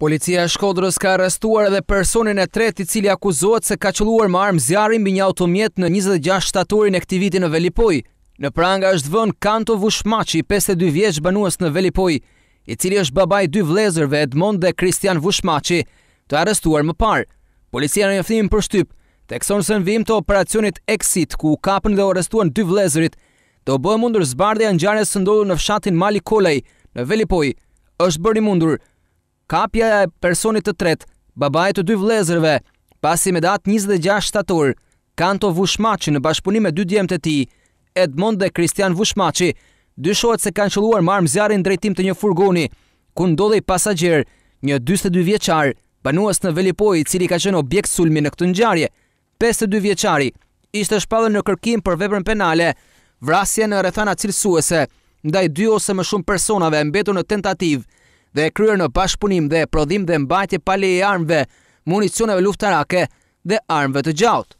Policia Shkodrës ka arrestuar edhe personin e tret i cili akuzohet se ka qëlluar më armë zjarin bë një automjet në 26 shtatorin e këti viti në Velipoj. Në pranga është vën Kanto Vushmaqi, 52 vjeç banuës në Velipoj, i cili është babaj dy vlezërve Edmond dhe Kristian Vushmaqi, të arrestuar më parë. Policia në njëftim për shtyp, tekson se në vim të operacionit Exit, ku kapën dhe arrestuan dy vlezërit, të bëhe mundur zbardhja në gjarës së ndodhur në fshatin Mali në Velipoj, është bërë mundur, kapja e personit të tret, babaj të dy vlezërve, pasi me datë 26 shtator, kanto Vushmaci në bashkëpunim me dy djemë të ti, Edmond dhe Kristian Vushmaci, dyshohet se kanë qëluar marmë zjarin drejtim të një furgoni, ku ndodhe i pasagjer, një 22 vjeqar, banuas në Velipoj, cili ka qenë objekt sulmi në këtë njarje, 52 vjeqari, ishte shpallën në kërkim për veprën penale, vrasje në rethana cilësuese, ndaj dy ose më shumë personave mbetur në tentativë, dhe e kryer në bashpunim dhe prodhim dhe mbajtje pale leje armëve, municioneve luftarake dhe armëve të gjautë.